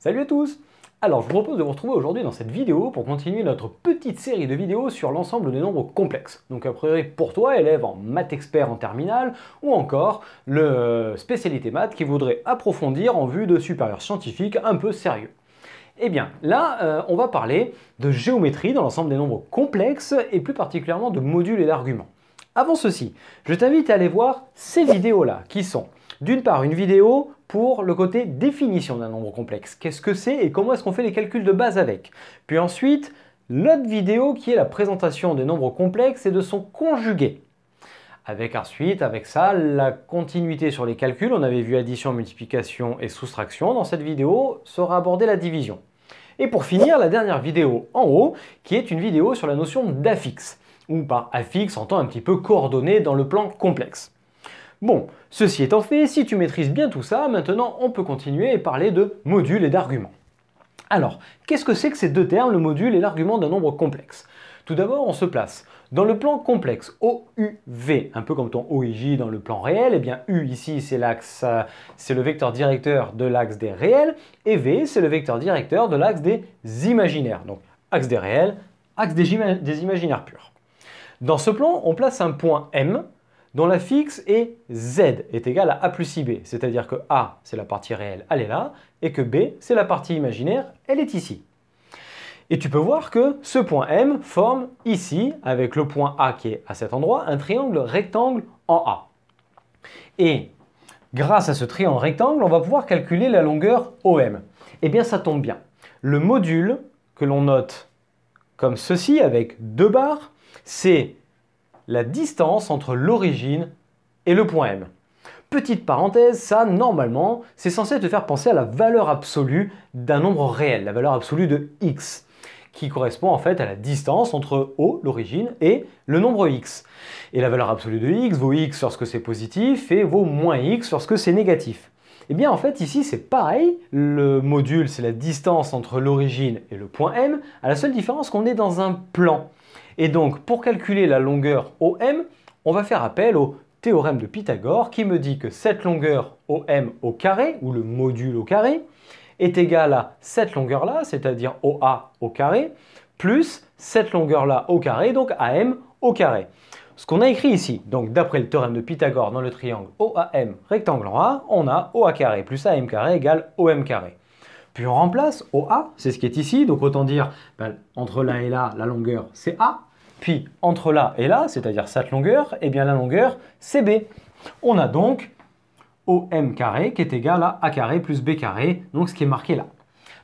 Salut à tous Alors je vous propose de vous retrouver aujourd'hui dans cette vidéo pour continuer notre petite série de vidéos sur l'ensemble des nombres complexes. Donc a priori pour toi, élève en maths expert en terminale, ou encore le spécialité maths qui voudrait approfondir en vue de supérieurs scientifiques un peu sérieux. Eh bien, là, euh, on va parler de géométrie dans l'ensemble des nombres complexes et plus particulièrement de modules et d'arguments. Avant ceci, je t'invite à aller voir ces vidéos-là, qui sont d'une part une vidéo pour le côté définition d'un nombre complexe. Qu'est-ce que c'est et comment est-ce qu'on fait les calculs de base avec Puis ensuite, l'autre vidéo qui est la présentation des nombres complexes et de son conjugué. Avec ensuite, avec ça, la continuité sur les calculs, on avait vu addition, multiplication et soustraction. Dans cette vidéo, sera abordée la division. Et pour finir, la dernière vidéo en haut, qui est une vidéo sur la notion d'affixe, ou par affixe on entend un petit peu coordonné dans le plan complexe. Bon, ceci étant fait, si tu maîtrises bien tout ça, maintenant on peut continuer et parler de modules et d'arguments. Alors, qu'est-ce que c'est que ces deux termes, le module et l'argument d'un nombre complexe Tout d'abord, on se place dans le plan complexe, OUV, un peu comme ton J dans le plan réel, et eh bien U ici c'est l'axe, euh, c'est le vecteur directeur de l'axe des réels, et V c'est le vecteur directeur de l'axe des imaginaires. Donc axe des réels, axe des imaginaires purs. Dans ce plan, on place un point M dont la fixe est z est égal à a plus ib, c'est-à-dire que a, c'est la partie réelle, elle est là, et que b, c'est la partie imaginaire, elle est ici. Et tu peux voir que ce point M forme ici, avec le point A qui est à cet endroit, un triangle rectangle en A. Et grâce à ce triangle rectangle, on va pouvoir calculer la longueur OM. Eh bien, ça tombe bien. Le module que l'on note comme ceci, avec deux barres, c'est la distance entre l'origine et le point M. Petite parenthèse, ça, normalement, c'est censé te faire penser à la valeur absolue d'un nombre réel, la valeur absolue de x, qui correspond en fait à la distance entre O, l'origine, et le nombre x. Et la valeur absolue de x vaut x lorsque c'est positif et vaut moins x lorsque c'est négatif. Eh bien en fait ici c'est pareil, le module c'est la distance entre l'origine et le point M, à la seule différence qu'on est dans un plan. Et donc, pour calculer la longueur OM, on va faire appel au théorème de Pythagore qui me dit que cette longueur OM au carré, ou le module au carré, est égale à cette longueur-là, c'est-à-dire OA au carré, plus cette longueur-là au carré, donc AM au carré. Ce qu'on a écrit ici, donc d'après le théorème de Pythagore dans le triangle OAM rectangle en A, on a OA carré plus AM carré égale OM carré. Puis on remplace OA, c'est ce qui est ici, donc autant dire ben, entre là et là, la longueur c'est A, puis entre là et là, c'est-à-dire cette longueur, eh bien la longueur c'est B. On a donc OM carré qui est égal à A carré plus B carré, donc ce qui est marqué là.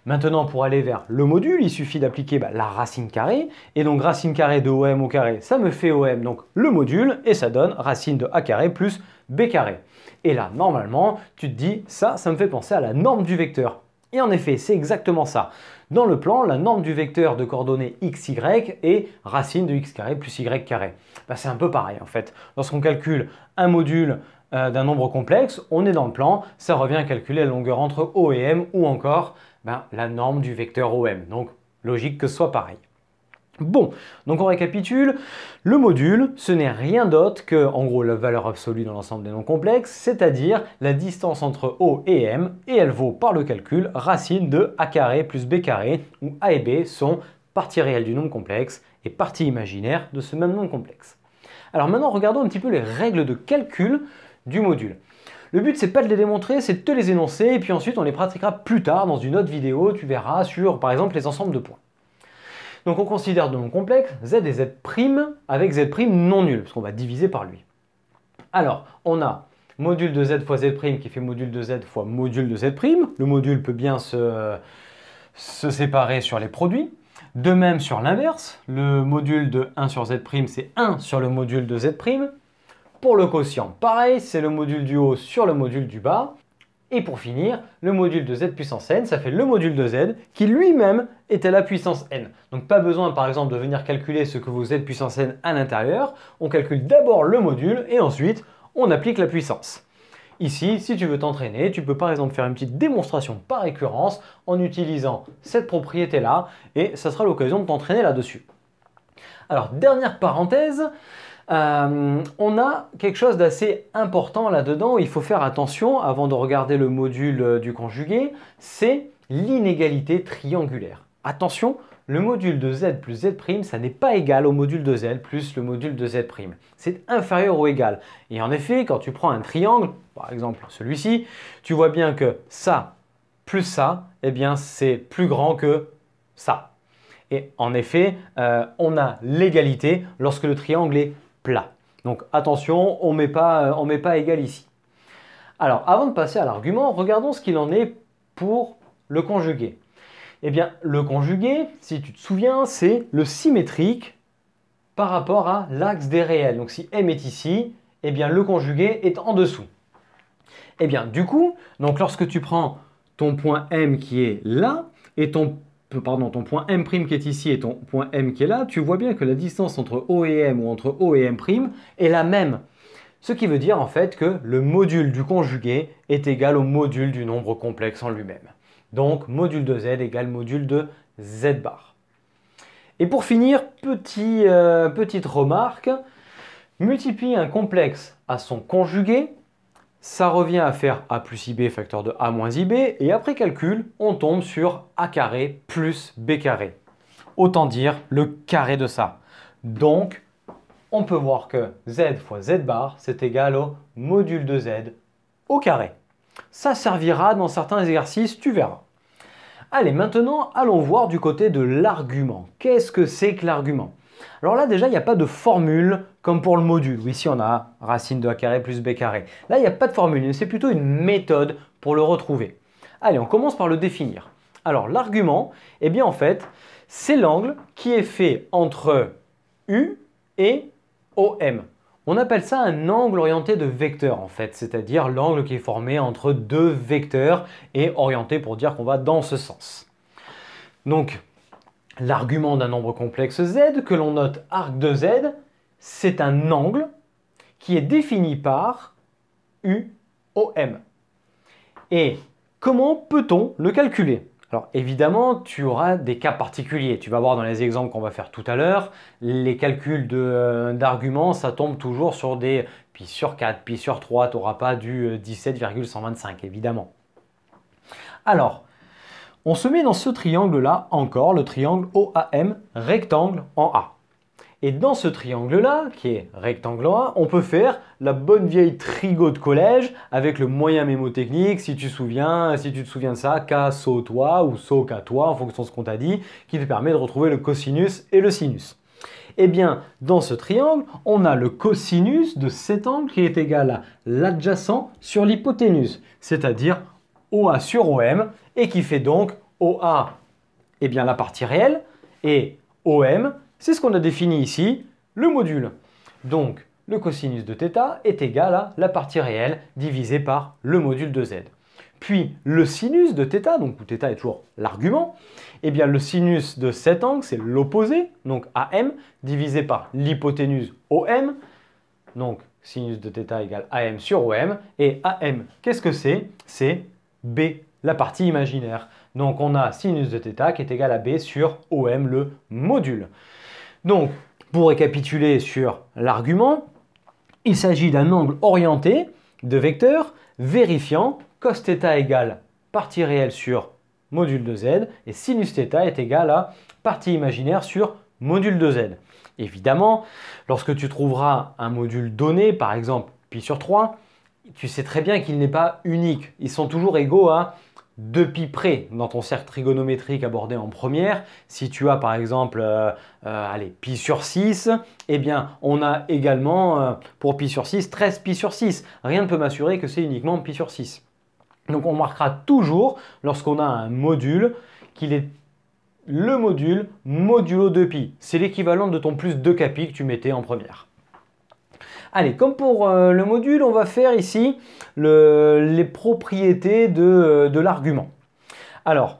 Maintenant, pour aller vers le module, il suffit d'appliquer ben, la racine carrée. Et donc, racine carrée de OM au carré, ça me fait OM, donc le module, et ça donne racine de A carré plus B carré. Et là, normalement, tu te dis, ça, ça me fait penser à la norme du vecteur. Et en effet, c'est exactement ça. Dans le plan, la norme du vecteur de coordonnées x, y est racine de x carré plus y carré. Bah, c'est un peu pareil en fait. Lorsqu'on calcule un module euh, d'un nombre complexe, on est dans le plan, ça revient à calculer la longueur entre O et M ou encore ben, la norme du vecteur OM. Donc logique que ce soit pareil. Bon, donc on récapitule, le module, ce n'est rien d'autre que, en gros, la valeur absolue dans l'ensemble des nombres complexes, c'est-à-dire la distance entre O et M, et elle vaut par le calcul racine de A carré plus B carré, où A et B sont partie réelle du nombre complexe et partie imaginaire de ce même nombre complexe. Alors maintenant, regardons un petit peu les règles de calcul du module. Le but, c'est pas de les démontrer, c'est de te les énoncer, et puis ensuite, on les pratiquera plus tard dans une autre vidéo, tu verras, sur, par exemple, les ensembles de points. Donc on considère de mon complexe z et z' avec z' non nul, parce qu'on va diviser par lui. Alors, on a module de z fois z' qui fait module de z fois module de z'. Le module peut bien se, se séparer sur les produits. De même sur l'inverse, le module de 1 sur z', c'est 1 sur le module de z'. Pour le quotient, pareil, c'est le module du haut sur le module du bas. Et pour finir, le module de z puissance n, ça fait le module de z qui lui-même est à la puissance n. Donc pas besoin par exemple de venir calculer ce que vous z puissance n à l'intérieur, on calcule d'abord le module et ensuite on applique la puissance. Ici, si tu veux t'entraîner, tu peux par exemple faire une petite démonstration par récurrence en utilisant cette propriété-là et ça sera l'occasion de t'entraîner là-dessus. Alors, dernière parenthèse, euh, on a quelque chose d'assez important là-dedans, il faut faire attention avant de regarder le module euh, du conjugué, c'est l'inégalité triangulaire. Attention, le module de z plus z', ça n'est pas égal au module de z plus le module de z'. C'est inférieur ou égal. Et en effet, quand tu prends un triangle, par exemple celui-ci, tu vois bien que ça plus ça, eh bien c'est plus grand que ça. Et en effet, euh, on a l'égalité lorsque le triangle est donc attention, on met pas, euh, on met pas égal ici. Alors avant de passer à l'argument, regardons ce qu'il en est pour le conjugué. Eh bien, le conjugué, si tu te souviens, c'est le symétrique par rapport à l'axe des réels. Donc si M est ici, eh bien le conjugué est en dessous. Eh bien, du coup, donc lorsque tu prends ton point M qui est là et ton pardon, ton point M' qui est ici et ton point M qui est là, tu vois bien que la distance entre O et M ou entre O et M' est la même. Ce qui veut dire en fait que le module du conjugué est égal au module du nombre complexe en lui-même. Donc module de z égale module de z bar. Et pour finir, euh, petite remarque, multiplie un complexe à son conjugué ça revient à faire a plus ib facteur de a moins ib, et après calcul, on tombe sur a carré plus b carré. Autant dire le carré de ça. Donc, on peut voir que z fois z bar, c'est égal au module de z au carré. Ça servira dans certains exercices, tu verras. Allez, maintenant, allons voir du côté de l'argument. Qu'est-ce que c'est que l'argument alors là, déjà, il n'y a pas de formule comme pour le module, ici on a racine de a carré plus b carré. Là, il n'y a pas de formule, c'est plutôt une méthode pour le retrouver. Allez, on commence par le définir. Alors l'argument, eh bien en fait, c'est l'angle qui est fait entre U et OM. On appelle ça un angle orienté de vecteur en fait, c'est-à-dire l'angle qui est formé entre deux vecteurs et orienté pour dire qu'on va dans ce sens. Donc L'argument d'un nombre complexe z, que l'on note arc de z, c'est un angle qui est défini par UOM. Et comment peut-on le calculer alors évidemment, tu auras des cas particuliers. Tu vas voir dans les exemples qu'on va faire tout à l'heure, les calculs euh, d'arguments, ça tombe toujours sur des pi sur 4, pi sur 3, tu n'auras pas du 17,125 euh, évidemment. Alors, on se met dans ce triangle-là encore, le triangle OAM, rectangle en A. Et dans ce triangle-là, qui est rectangle en A, on peut faire la bonne vieille trigo de collège avec le moyen mémotechnique, si tu, souviens, si tu te souviens de ça, K, so, toi, ou so, K, toi, en fonction de ce qu'on t'a dit, qui te permet de retrouver le cosinus et le sinus. Eh bien, dans ce triangle, on a le cosinus de cet angle qui est égal à l'adjacent sur l'hypoténuse, c'est-à-dire OA sur OM et qui fait donc OA, eh bien la partie réelle, et OM, c'est ce qu'on a défini ici, le module. Donc le cosinus de θ est égal à la partie réelle divisée par le module de z. Puis le sinus de θ, donc où θ est toujours l'argument, eh bien le sinus de cet angle, c'est l'opposé, donc AM, divisé par l'hypoténuse OM, donc sinus de θ égale AM sur OM, et AM, qu'est-ce que c'est C'est B, la partie imaginaire. Donc on a sinus de θ qui est égal à B sur OM, le module. Donc, pour récapituler sur l'argument, il s'agit d'un angle orienté de vecteur vérifiant cos θ égale partie réelle sur module de z et sinus est égal à partie imaginaire sur module de z. Évidemment, lorsque tu trouveras un module donné, par exemple π sur 3, tu sais très bien qu'il n'est pas unique. Ils sont toujours égaux à 2 pi près dans ton cercle trigonométrique abordé en première. Si tu as par exemple euh, euh, allez, pi sur 6, eh bien on a également euh, pour pi sur 6 13 pi sur 6. Rien ne peut m'assurer que c'est uniquement pi sur 6. Donc on marquera toujours lorsqu'on a un module qu'il est le module modulo 2pi. C'est l'équivalent de ton plus 2 capi que tu mettais en première. Allez, comme pour euh, le module, on va faire ici les propriétés euh, de, l'argument. Alors,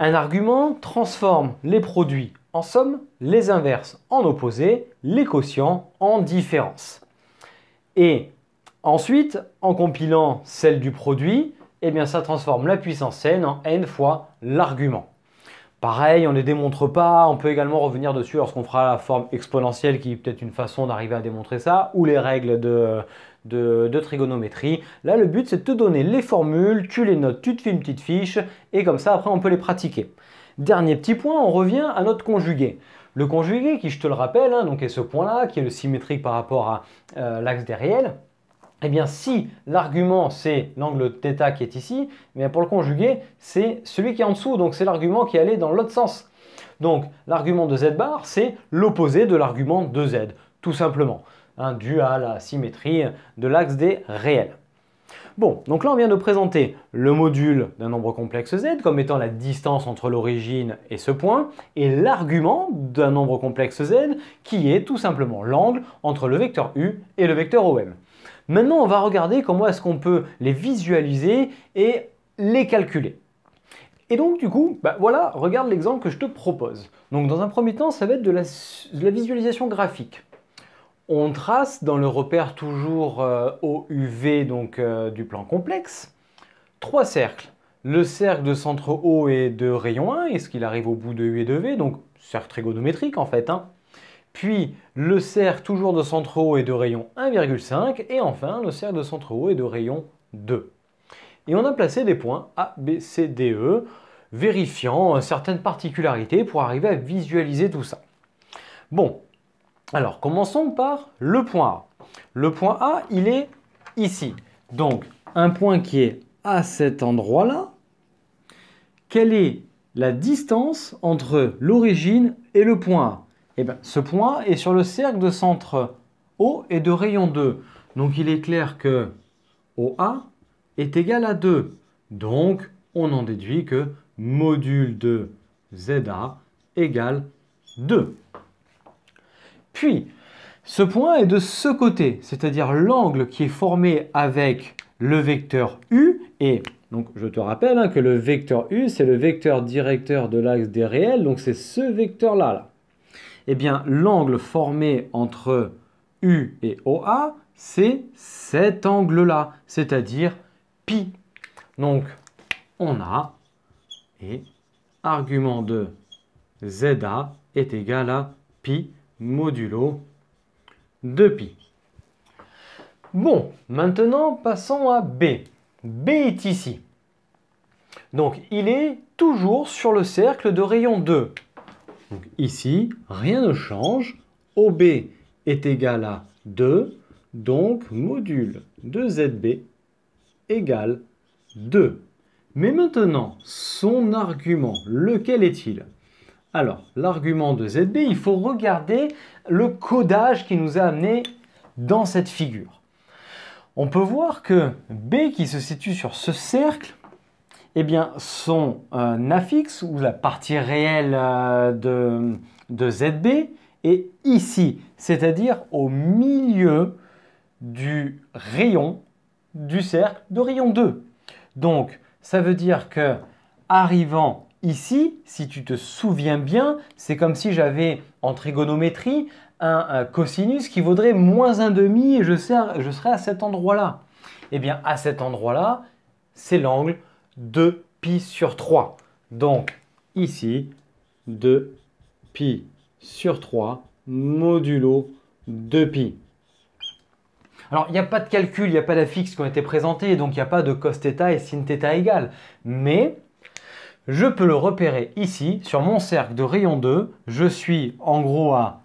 un argument transforme les produits en somme, les inverses en opposés, les quotients en différence. Et ensuite, en compilant celle du produit, eh bien ça transforme la puissance n en n fois l'argument. Pareil, on ne les démontre pas, on peut également revenir dessus lorsqu'on fera la forme exponentielle qui est peut-être une façon d'arriver à démontrer ça, ou les règles de, trigonométrie. Là, le but, c'est de te donner les formules, tu les notes, tu te fais une petite fiche, et comme ça, après, on peut les pratiquer. Dernier petit point, on revient à notre conjugué. Le conjugué, qui, je te le rappelle, hein, donc est ce point-là, qui est le symétrique par rapport à euh, l'axe des réels, eh bien, si l'argument c'est l'angle θ qui est ici, mais eh pour le conjuguer, c'est celui qui est en dessous, donc c'est l'argument qui allait dans l'autre sens. Donc, l'argument de z bar, c'est l'opposé de l'argument de z, tout simplement, hein, dû à la symétrie de l'axe des réels. Bon, donc là on vient de présenter le module d'un nombre complexe z comme étant la distance entre l'origine et ce point, et l'argument d'un nombre complexe z qui est tout simplement l'angle entre le vecteur u et le vecteur om. Maintenant, on va regarder comment est-ce qu'on peut les visualiser et les calculer. Et donc du coup, bah, voilà, regarde l'exemple que je te propose. Donc dans un premier temps, ça va être de la, visualisation graphique. On trace dans le repère toujours au euh, OUV donc, euh, du plan complexe trois cercles. Le cercle de centre O et de rayon 1, est-ce qu'il arrive au bout de U et de V, donc cercle trigonométrique en fait. Hein puis le cercle toujours de centre haut et de rayon 1,5 et enfin le cercle de centre haut et de rayon 2. Et on a placé des points A, B, C, D, E, vérifiant euh, certaines particularités pour arriver à visualiser tout ça. Bon, alors commençons par le point A. Le point A, il est ici. Donc un point qui est à cet endroit-là. Quelle est la distance entre l'origine et le point A eh bien, ce point est sur le cercle de centre O et de rayon 2. Donc il est clair que OA est égal à 2. Donc on en déduit que module de ZA égale 2. Puis, ce point est de ce côté, c'est-à-dire l'angle qui est formé avec le vecteur U. Et donc, je te rappelle hein, que le vecteur U, c'est le vecteur directeur de l'axe des réels. Donc, c'est ce vecteur-là. là eh bien, l'angle formé entre U et OA, c'est cet angle-là, c'est-à-dire pi. Donc, on a et argument de ZA est égal à pi modulo 2pi. Bon, maintenant passons à B. B est ici. Donc il est toujours sur le cercle de rayon 2 ici, rien ne change. OB est égal à 2, donc module de zb égale 2. Mais maintenant, son argument, lequel est-il Alors, l'argument de ZB, il faut regarder le codage qui nous a amené dans cette figure. On peut voir que B qui se situe sur ce cercle eh bien, son euh, affixe ou la partie réelle euh, de, ZB est ici, c'est-à-dire au milieu du rayon du cercle de rayon 2. Donc, ça veut dire que arrivant ici, si tu te souviens bien, c'est comme si j'avais en trigonométrie un, cosinus qui vaudrait moins 1,5 demi et je, serais, je serais à cet endroit-là. Eh bien, à cet endroit-là, c'est l'angle 2pi sur 3. Donc ici, 2pi sur 3 modulo 2pi. Alors, il n'y a pas de calcul, il n'y a pas d'affixe qui ont été présentés, donc il n'y a pas de cos et sin égale. Mais je peux le repérer ici, sur mon cercle de rayon 2. Je suis en gros à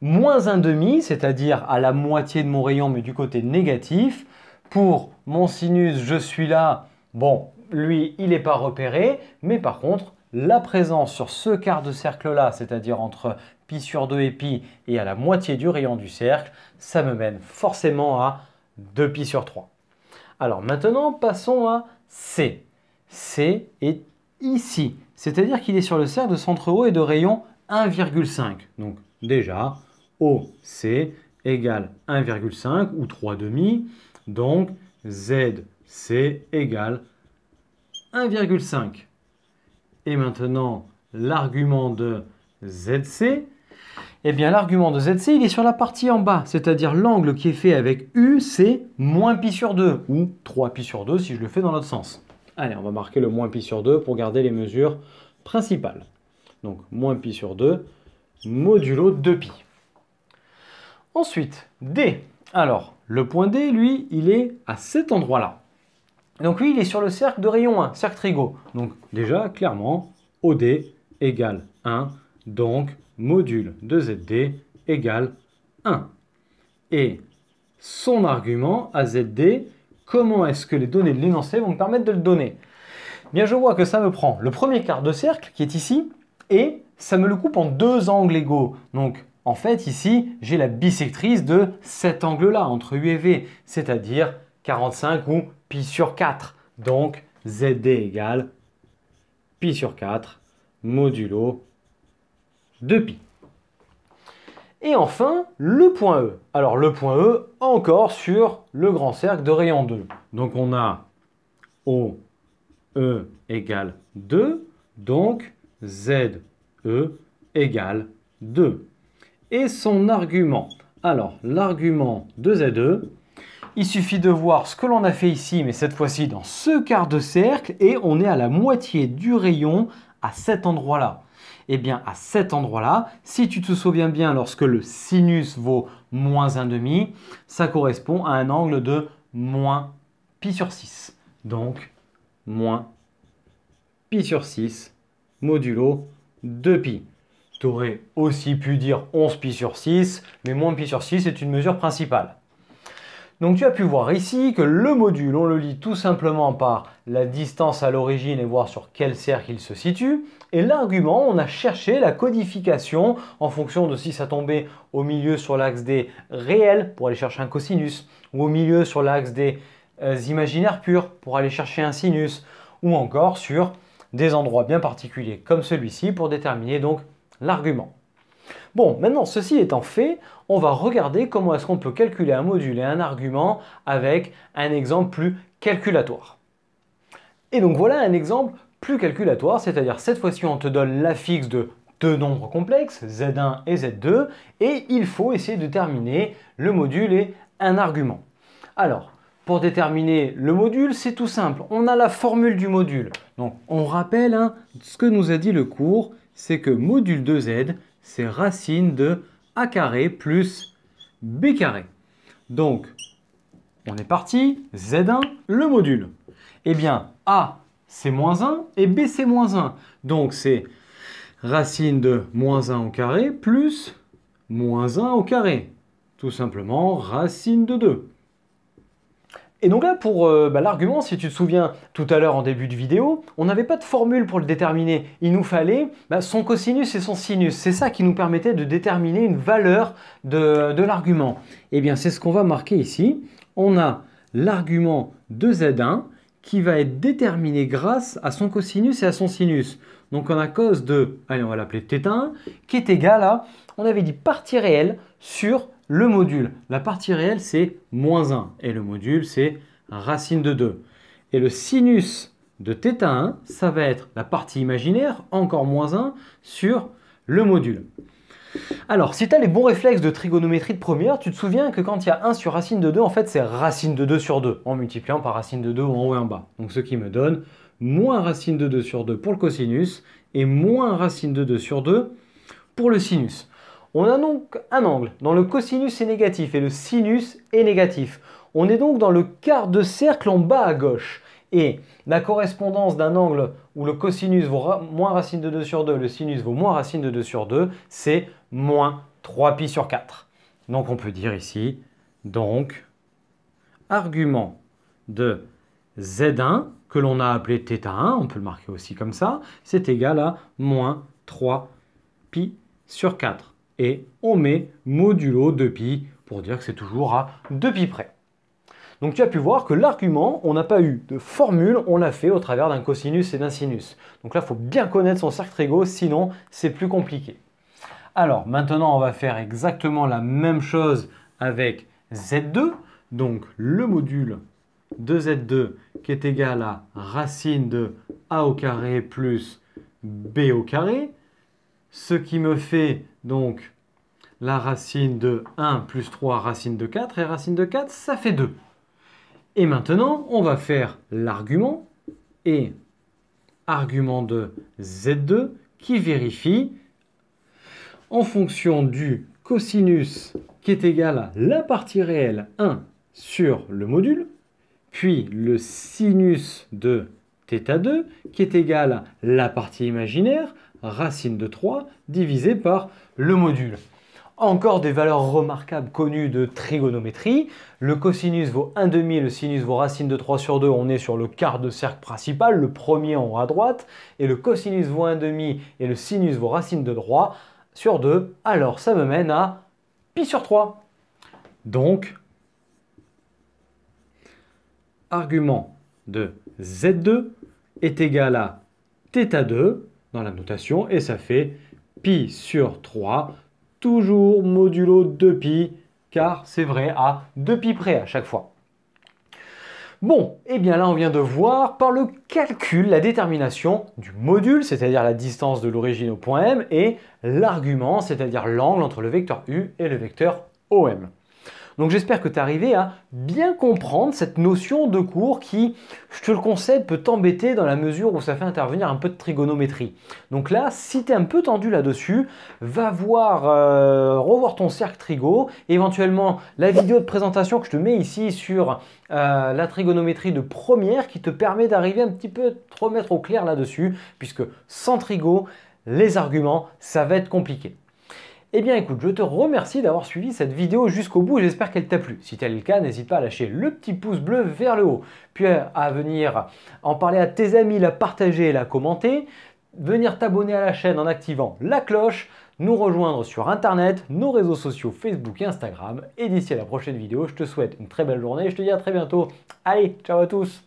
moins 1 demi, c'est-à-dire à la moitié de mon rayon, mais du côté négatif. Pour mon sinus, je suis là, bon, lui, il n'est pas repéré, mais par contre, la présence sur ce quart de cercle-là, c'est-à-dire entre pi sur 2 et pi, et à la moitié du rayon du cercle, ça me mène forcément à 2 pi sur 3. Alors maintenant, passons à C. C est ici, c'est-à-dire qu'il est sur le cercle de centre haut et de rayon 1,5. Donc déjà, OC égale 1,5 ou 3 demi, donc ZC égale 1,5. Et maintenant, l'argument de ZC, eh bien l'argument de ZC, il est sur la partie en bas, c'est-à-dire l'angle qui est fait avec U, c'est moins pi sur 2, ou 3 pi sur 2 si je le fais dans l'autre sens. Allez, on va marquer le moins pi sur 2 pour garder les mesures principales. Donc moins pi sur 2, modulo 2 pi. Ensuite, D. Alors, le point D, lui, il est à cet endroit-là. Donc lui, il est sur le cercle de rayon 1, cercle trigo. Donc déjà, clairement, OD égale 1, donc module de ZD égale 1. Et son argument azD. ZD, comment est-ce que les données de l'énoncé vont me permettre de le donner Bien, je vois que ça me prend le premier quart de cercle qui est ici, et ça me le coupe en deux angles égaux. Donc en fait, ici, j'ai la bisectrice de cet angle-là, entre U et V, c'est-à-dire 45 ou pi sur 4. Donc ZD égale pi sur 4 modulo 2pi. Et enfin, le point E. Alors le point E, encore sur le grand cercle de rayon 2. Donc on a O, E égale 2, donc ZE égale 2. Et son argument. Alors l'argument de ZE, il suffit de voir ce que l'on a fait ici, mais cette fois-ci dans ce quart de cercle, et on est à la moitié du rayon à cet endroit-là. Eh bien, à cet endroit-là, si tu te souviens bien, lorsque le sinus vaut moins demi, ça correspond à un angle de moins pi sur 6. Donc, moins pi sur 6 modulo 2pi. Tu aurais aussi pu dire 11 pi sur 6, mais moins pi sur 6 est une mesure principale. Donc tu as pu voir ici que le module, on le lit tout simplement par la distance à l'origine et voir sur quel cercle il se situe. Et l'argument, on a cherché la codification en fonction de si ça tombait au milieu sur l'axe des réels pour aller chercher un cosinus, ou au milieu sur l'axe des euh, imaginaires purs pour aller chercher un sinus, ou encore sur des endroits bien particuliers comme celui-ci pour déterminer donc l'argument. Bon, maintenant, ceci étant fait, on va regarder comment est-ce qu'on peut calculer un module et un argument avec un exemple plus calculatoire. Et donc voilà un exemple plus calculatoire, c'est-à-dire cette fois-ci on te donne l'affixe de deux nombres complexes, z1 et z2, et il faut essayer de terminer le module et un argument. Alors, pour déterminer le module, c'est tout simple, on a la formule du module. Donc on rappelle hein, ce que nous a dit le cours, c'est que module 2z, c'est racine de a carré plus b carré. Donc, on est parti, z1, le module. Eh bien, a c'est moins 1 et b c'est moins 1. Donc c'est racine de moins 1 au carré plus moins 1 au carré. Tout simplement racine de 2. Et donc là, pour euh, bah, l'argument, si tu te souviens tout à l'heure en début de vidéo, on n'avait pas de formule pour le déterminer. Il nous fallait bah, son cosinus et son sinus. C'est ça qui nous permettait de déterminer une valeur de, l'argument. Et eh bien, c'est ce qu'on va marquer ici. On a l'argument de Z1 qui va être déterminé grâce à son cosinus et à son sinus. Donc on a cause de, allez on va l'appeler θ1, qui est égal à, on avait dit partie réelle sur le module, la partie réelle, c'est moins 1. Et le module, c'est racine de 2. Et le sinus de θ1, ça va être la partie imaginaire, encore moins 1, sur le module. Alors, si tu as les bons réflexes de trigonométrie de première, tu te souviens que quand il y a 1 sur racine de 2, en fait, c'est racine de 2 sur 2, en multipliant par racine de 2 en haut et en bas. Donc, ce qui me donne moins racine de 2 sur 2 pour le cosinus et moins racine de 2 sur 2 pour le sinus. On a donc un angle dont le cosinus est négatif et le sinus est négatif. On est donc dans le quart de cercle en bas à gauche. Et la correspondance d'un angle où le cosinus vaut moins racine de 2 sur 2, le sinus vaut moins racine de 2 sur 2, c'est moins 3 pi sur 4. Donc on peut dire ici, donc, argument de Z1, que l'on a appelé θ1, on peut le marquer aussi comme ça, c'est égal à moins 3 pi sur 4 et on met modulo 2π pour dire que c'est toujours à 2π près. Donc tu as pu voir que l'argument, on n'a pas eu de formule, on l'a fait au travers d'un cosinus et d'un sinus. Donc là, il faut bien connaître son cercle trigo, sinon c'est plus compliqué. Alors maintenant, on va faire exactement la même chose avec z2. Donc le module de z2 qui est égal à racine de a au carré plus b au carré ce qui me fait donc la racine de 1 plus 3 racine de 4, et racine de 4, ça fait 2. Et maintenant, on va faire l'argument, et argument de z2, qui vérifie, en fonction du cosinus qui est égal à la partie réelle 1 sur le module, puis le sinus de θ2 qui est égal à la partie imaginaire racine de 3 divisé par le module. Encore des valeurs remarquables connues de trigonométrie. Le cosinus vaut 1 demi, le sinus vaut racine de 3 sur 2, on est sur le quart de cercle principal, le premier en haut à droite, et le cosinus vaut 1 et le sinus vaut racine de 3 sur 2, alors ça me mène à pi sur 3. Donc, argument de Z2 est égal à θ2 dans la notation et ça fait pi sur 3, toujours modulo 2pi, car c'est vrai à 2pi près à chaque fois. Bon, et eh bien là on vient de voir par le calcul la détermination du module, c'est-à-dire la distance de l'origine au point M, et l'argument, c'est-à-dire l'angle entre le vecteur U et le vecteur OM. Donc j'espère que tu es arrivé à bien comprendre cette notion de cours qui, je te le conseille, peut t'embêter dans la mesure où ça fait intervenir un peu de trigonométrie. Donc là, si tu es un peu tendu là-dessus, va voir, euh, revoir ton cercle trigo, éventuellement la vidéo de présentation que je te mets ici sur euh, la trigonométrie de première qui te permet d'arriver un petit peu, trop remettre au clair là-dessus, puisque sans trigo, les arguments, ça va être compliqué. Eh bien écoute, je te remercie d'avoir suivi cette vidéo jusqu'au bout, j'espère qu'elle t'a plu. Si tel est le cas, n'hésite pas à lâcher le petit pouce bleu vers le haut, puis euh, à venir en parler à tes amis, la partager, la commenter, venir t'abonner à la chaîne en activant la cloche, nous rejoindre sur Internet, nos réseaux sociaux Facebook et Instagram. Et d'ici à la prochaine vidéo, je te souhaite une très belle journée je te dis à très bientôt. Allez, ciao à tous